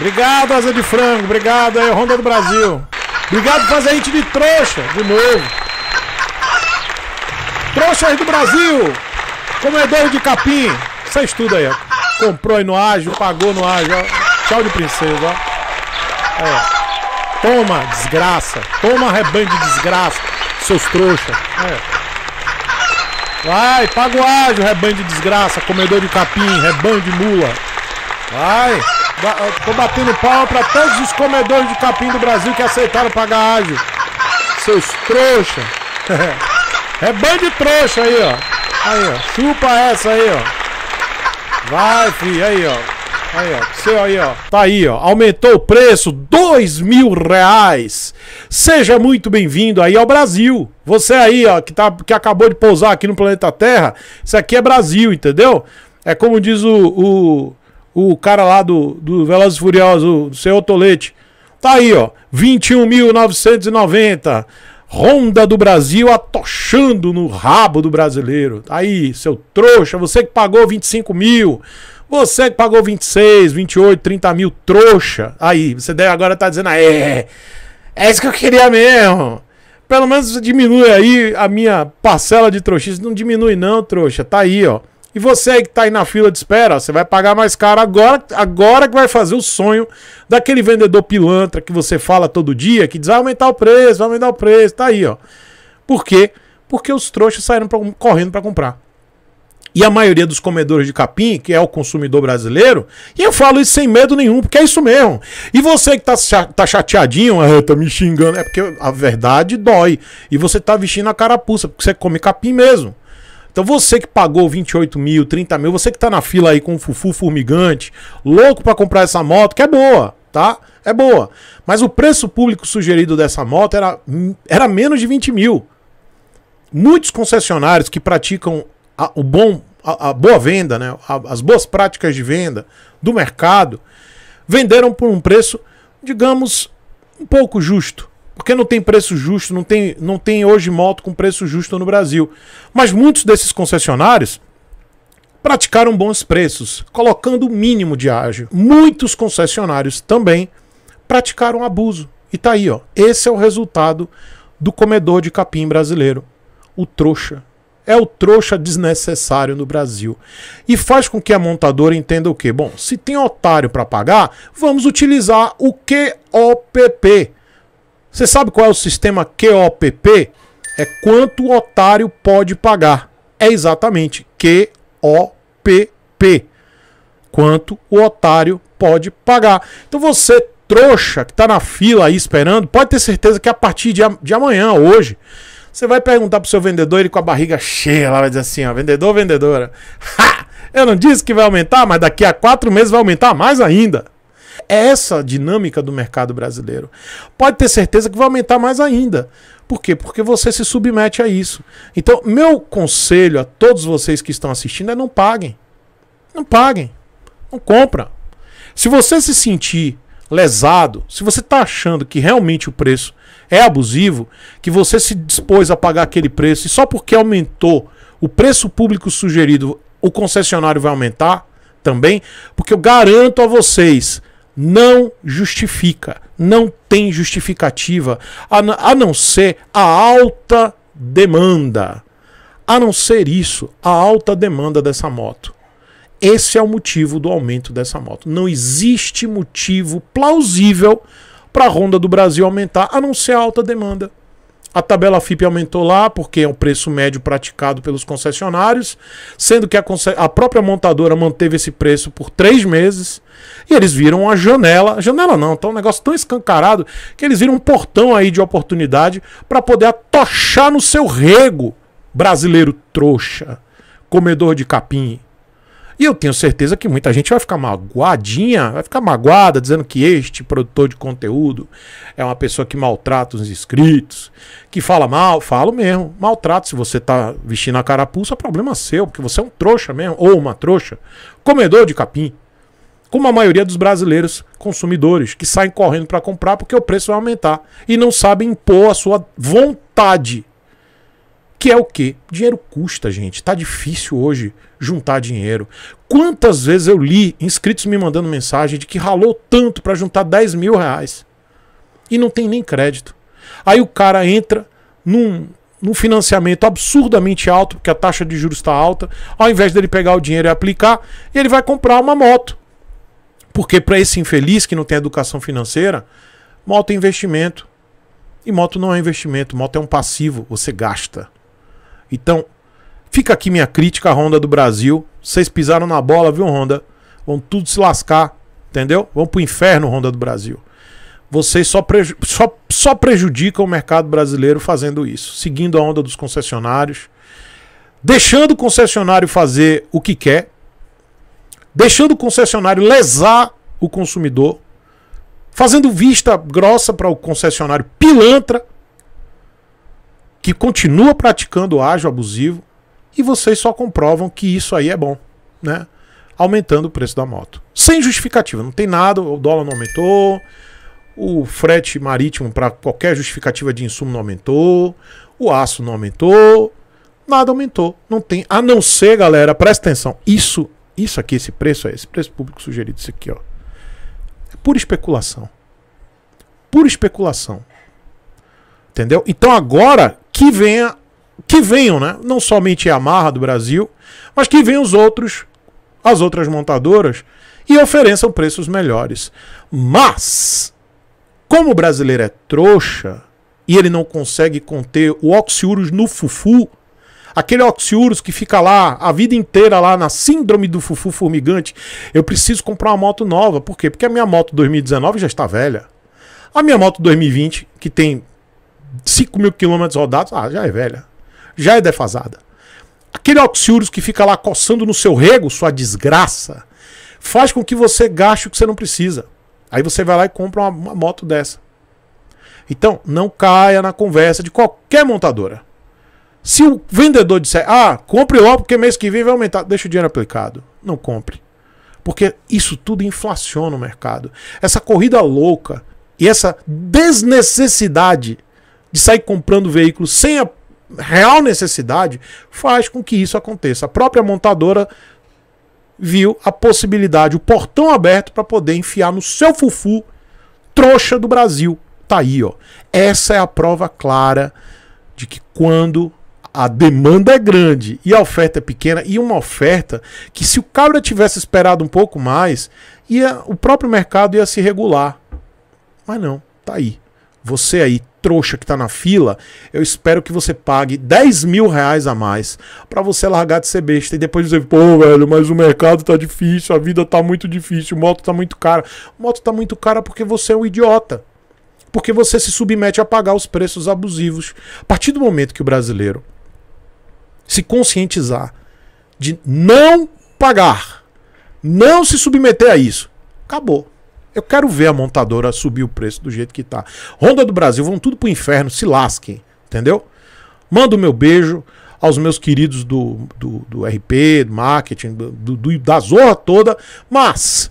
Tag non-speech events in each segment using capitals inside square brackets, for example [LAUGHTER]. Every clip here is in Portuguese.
Obrigado, Asa de Frango. Obrigado aí, Ronda do Brasil. Obrigado por fazer a gente de trouxa, de novo. Trouxas do Brasil. Comedor é de capim. Você estuda aí, ó. Comprou aí no ágio, pagou no ágio, ó. Tchau de princesa, ó. É. Toma, desgraça. Toma, rebanho de desgraça, seus trouxas. É. Vai, paga o ágio, rebanho de desgraça, comedor de capim, rebanho de mula. Vai. Eh, tô batendo palma pra todos os comedores de capim do Brasil que aceitaram pagar ágio. Seus trouxa. [LAUGHS] É bem de trouxa aí, ó. Aí, ó. Chupa essa aí, ó. Vai, fi. Aí, ó. Aí, ó. Seu aí, ó. Tá aí, ó. Aumentou o preço. Dois mil reais. Seja muito bem-vindo aí ao Brasil. Você aí, ó, que, tá, que acabou de pousar aqui no planeta Terra. Isso aqui é Brasil, entendeu? É como diz o... o o cara lá do, do Velozes Furiosos, o seu Tolete. Tá aí, ó, 21.990. Honda do Brasil atochando no rabo do brasileiro. Tá aí, seu trouxa, você que pagou 25 mil. Você que pagou 26, 28, 30 mil, trouxa. Aí, você deve agora tá dizendo, é, é isso que eu queria mesmo. Pelo menos diminui aí a minha parcela de trouxice. Não diminui não, trouxa. Tá aí, ó. E você aí que está aí na fila de espera, você vai pagar mais caro agora, agora que vai fazer o sonho daquele vendedor pilantra que você fala todo dia, que diz, ah, vai aumentar o preço, vai aumentar o preço, tá aí, ó. Por quê? Porque os trouxas saíram pra, correndo para comprar. E a maioria dos comedores de capim, que é o consumidor brasileiro, e eu falo isso sem medo nenhum, porque é isso mesmo. E você que tá, tá chateadinho, ah, tá me xingando, é porque a verdade dói. E você tá vestindo a carapuça, porque você come capim mesmo. Então você que pagou 28 mil, 30 mil, você que tá na fila aí com o Fufu Formigante, louco para comprar essa moto, que é boa, tá? É boa. Mas o preço público sugerido dessa moto era, era menos de 20 mil. Muitos concessionários que praticam a, o bom, a, a boa venda, né? A, as boas práticas de venda do mercado, venderam por um preço, digamos, um pouco justo. Porque não tem preço justo, não tem, não tem hoje moto com preço justo no Brasil. Mas muitos desses concessionários praticaram bons preços, colocando o mínimo de ágio. Muitos concessionários também praticaram abuso. E tá aí, ó. Esse é o resultado do comedor de capim brasileiro, o trouxa. É o trouxa desnecessário no Brasil. E faz com que a montadora entenda o quê? Bom, se tem otário para pagar, vamos utilizar o QOPP, você sabe qual é o sistema QOPP? É quanto o otário pode pagar. É exatamente QOPP. Quanto o otário pode pagar. Então você, trouxa, que está na fila aí esperando, pode ter certeza que a partir de, de amanhã, hoje, você vai perguntar para o seu vendedor, ele com a barriga cheia, lá vai dizer assim, ó, vendedor, vendedora, [LAUGHS] ha! eu não disse que vai aumentar, mas daqui a quatro meses vai aumentar mais ainda. É essa dinâmica do mercado brasileiro. Pode ter certeza que vai aumentar mais ainda. Por quê? Porque você se submete a isso. Então, meu conselho a todos vocês que estão assistindo é não paguem. Não paguem. Não compra. Se você se sentir lesado, se você está achando que realmente o preço é abusivo, que você se dispôs a pagar aquele preço e só porque aumentou o preço público sugerido, o concessionário vai aumentar também, porque eu garanto a vocês não justifica, não tem justificativa, a não ser a alta demanda. A não ser isso, a alta demanda dessa moto. Esse é o motivo do aumento dessa moto. Não existe motivo plausível para a Honda do Brasil aumentar, a não ser a alta demanda. A tabela FIP aumentou lá porque é o preço médio praticado pelos concessionários, sendo que a, a, própria montadora manteve esse preço por três meses e eles viram a janela, janela não, tá um negócio tão escancarado que eles viram um portão aí de oportunidade para poder atochar no seu rego, brasileiro trouxa, comedor de capim. E eu tenho certeza que muita gente vai ficar magoadinha, vai ficar magoada dizendo que este produtor de conteúdo é uma pessoa que maltrata os inscritos, que fala mal, falo mesmo, maltrata. Se você tá vestindo a carapuça, problema seu, porque você é um trouxa mesmo, ou uma trouxa, comedor de capim. Como a maioria dos brasileiros consumidores que saem correndo para comprar porque o preço vai aumentar e não sabem impor a sua vontade que é o quê? Dinheiro custa, gente. Tá difícil hoje juntar dinheiro. Quantas vezes eu li inscritos me mandando mensagem de que ralou tanto para juntar 10 mil reais e não tem nem crédito. Aí o cara entra num, num financiamento absurdamente alto, porque a taxa de juros está alta, ao invés dele pegar o dinheiro e aplicar, ele vai comprar uma moto. Porque para esse infeliz que não tem educação financeira, moto é investimento. E moto não é investimento, moto é um passivo, você gasta. Então, fica aqui minha crítica à Honda do Brasil. Vocês pisaram na bola, viu, Honda? Vão tudo se lascar, entendeu? Vão pro inferno, Honda do Brasil. Vocês só, preju só, só prejudicam o mercado brasileiro fazendo isso, seguindo a onda dos concessionários, deixando o concessionário fazer o que quer, deixando o concessionário lesar o consumidor, fazendo vista grossa para o concessionário pilantra, que continua praticando o ágio abusivo e vocês só comprovam que isso aí é bom, né? Aumentando o preço da moto. Sem justificativa, não tem nada, o dólar não aumentou, o frete marítimo para qualquer justificativa de insumo não aumentou, o aço não aumentou, nada aumentou, não tem. A não ser, galera, presta atenção, isso, isso aqui, esse preço, esse preço público sugerido, isso aqui, ó, é pura especulação, pura especulação, entendeu? Então agora que venha que venham, né? Não somente a Yamaha do Brasil, mas que venham os outros, as outras montadoras e ofereçam preços melhores. Mas como o brasileiro é trouxa e ele não consegue conter o oxiurus no fufu, aquele oxiurus que fica lá a vida inteira lá na síndrome do fufu formigante, eu preciso comprar uma moto nova. Por quê? Porque a minha moto 2019 já está velha. A minha moto 2020, que tem 5 mil quilômetros rodados, ah, já é velha. Já é defasada. Aquele auxílio que fica lá coçando no seu rego, sua desgraça, faz com que você gaste o que você não precisa. Aí você vai lá e compra uma, uma moto dessa. Então, não caia na conversa de qualquer montadora. Se o vendedor disser, ah, compre logo porque mês que vem vai aumentar, deixa o dinheiro aplicado. Não compre. Porque isso tudo inflaciona o mercado. Essa corrida louca e essa desnecessidade de sair comprando veículos sem a real necessidade, faz com que isso aconteça. A própria montadora viu a possibilidade, o portão aberto para poder enfiar no seu fufu trouxa do Brasil. Tá aí, ó. Essa é a prova clara de que quando a demanda é grande e a oferta é pequena, e uma oferta que se o cabra tivesse esperado um pouco mais, ia, o próprio mercado ia se regular. Mas não, tá aí. Você aí trouxa que tá na fila, eu espero que você pague 10 mil reais a mais para você largar de ser besta e depois dizer, pô, velho, mas o mercado tá difícil, a vida tá muito difícil, moto tá muito cara. Moto tá muito cara porque você é um idiota. Porque você se submete a pagar os preços abusivos. A partir do momento que o brasileiro se conscientizar de não pagar, não se submeter a isso, acabou. Eu quero ver a montadora subir o preço do jeito que tá. Honda do Brasil, vão tudo pro inferno, se lasquem, entendeu? Manda o meu beijo aos meus queridos do, do, do RP, do marketing, do, do, da zorra toda, mas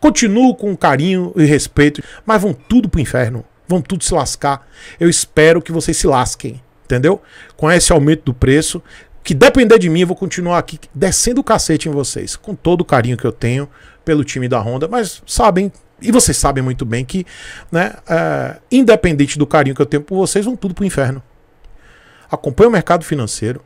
continuo com carinho e respeito, mas vão tudo pro inferno, vão tudo se lascar. Eu espero que vocês se lasquem, entendeu? Com esse aumento do preço, que depender de mim, eu vou continuar aqui descendo o cacete em vocês, com todo o carinho que eu tenho pelo time da Honda, mas sabem e vocês sabem muito bem que, né, é, independente do carinho que eu tenho por vocês, vão tudo pro inferno. Acompanha o mercado financeiro,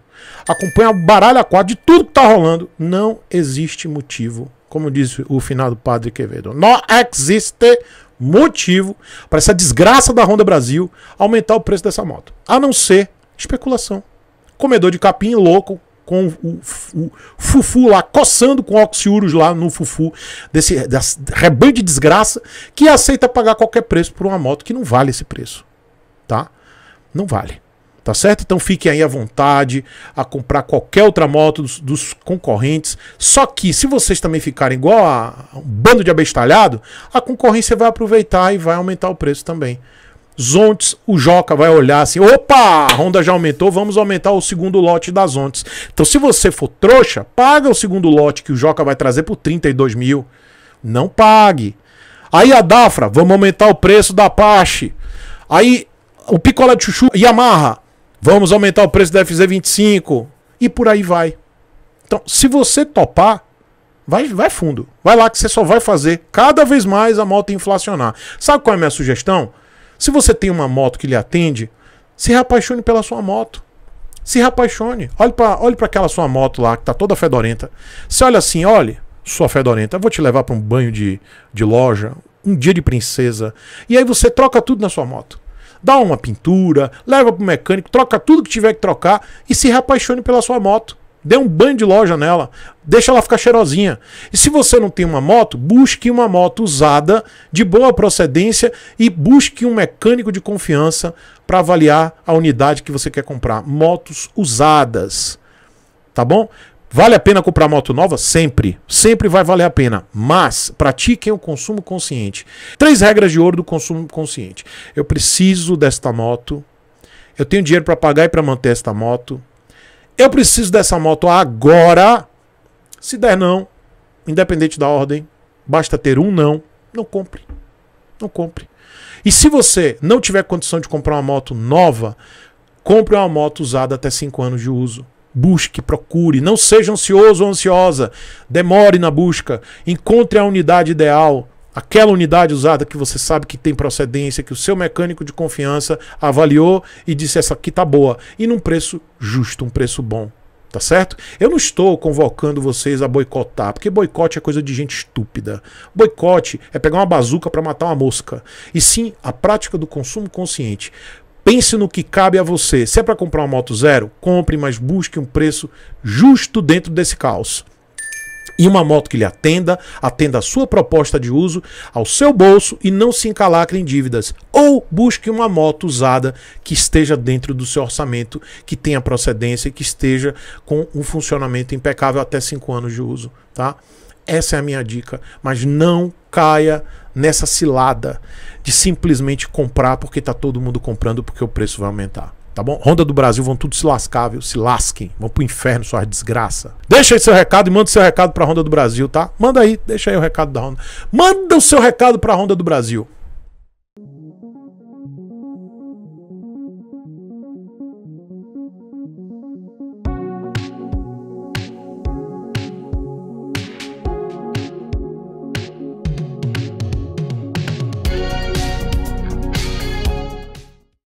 acompanha o baralho aquático de tudo que tá rolando. Não existe motivo, como diz o finado padre Quevedo, não existe motivo para essa desgraça da Honda Brasil aumentar o preço dessa moto, a não ser especulação. Comedor de capim louco, com o, o, fufu lá, coçando com oxiúros lá no fufu, desse, desse rebanho de desgraça, que aceita pagar qualquer preço por uma moto que não vale esse preço, tá? Não vale, tá certo? Então fiquem aí à vontade a comprar qualquer outra moto dos, dos concorrentes, só que se vocês também ficarem igual a, a um bando de abestalhado, a concorrência vai aproveitar e vai aumentar o preço também. Zontes, o Joca vai olhar assim: opa, a Honda já aumentou, vamos aumentar o segundo lote das Zontes. Então, se você for trouxa, paga o segundo lote que o Joca vai trazer por 32 mil. Não pague. Aí a Dafra, vamos aumentar o preço da Apache. Aí o Picola de Chuchu, Yamaha, vamos aumentar o preço da FZ25. E por aí vai. Então, se você topar, Vai, vai fundo. Vai lá que você só vai fazer cada vez mais a moto inflacionar. Sabe qual é a minha sugestão? Se você tem uma moto que lhe atende, se apaixone pela sua moto. Se apaixone, Olhe para olhe aquela sua moto lá, que está toda fedorenta. Você olha assim, olhe, sua fedorenta, eu vou te levar para um banho de, de loja, um dia de princesa. E aí você troca tudo na sua moto. Dá uma pintura, leva para o mecânico, troca tudo que tiver que trocar e se apaixone pela sua moto. Dê um banho de loja nela. Deixa ela ficar cheirosinha. E se você não tem uma moto, busque uma moto usada, de boa procedência e busque um mecânico de confiança para avaliar a unidade que você quer comprar. Motos usadas. Tá bom? Vale a pena comprar moto nova? Sempre. Sempre vai valer a pena. Mas pratiquem o consumo consciente. Três regras de ouro do consumo consciente. Eu preciso desta moto. Eu tenho dinheiro para pagar e para manter esta moto. Eu preciso dessa moto agora. Se der não, independente da ordem, basta ter um não, não compre. Não compre. E se você não tiver condição de comprar uma moto nova, compre uma moto usada até 5 anos de uso. Busque, procure, não seja ansioso ou ansiosa. Demore na busca, encontre a unidade ideal aquela unidade usada que você sabe que tem procedência, que o seu mecânico de confiança avaliou e disse essa aqui tá boa e num preço justo, um preço bom, tá certo? Eu não estou convocando vocês a boicotar, porque boicote é coisa de gente estúpida. Boicote é pegar uma bazuca para matar uma mosca. E sim, a prática do consumo consciente. Pense no que cabe a você. Se é para comprar uma moto zero, compre, mas busque um preço justo dentro desse caos e uma moto que lhe atenda, atenda a sua proposta de uso, ao seu bolso e não se encalacre em dívidas. Ou busque uma moto usada que esteja dentro do seu orçamento, que tenha procedência e que esteja com um funcionamento impecável até 5 anos de uso, tá? Essa é a minha dica, mas não caia nessa cilada de simplesmente comprar porque está todo mundo comprando porque o preço vai aumentar. Tá bom? Honda do Brasil vão tudo se lascar, viu? Se lasquem. Vão pro inferno, sua desgraça. Deixa aí seu recado e manda seu recado pra Honda do Brasil, tá? Manda aí, deixa aí o recado da Honda. Manda o seu recado pra Honda do Brasil.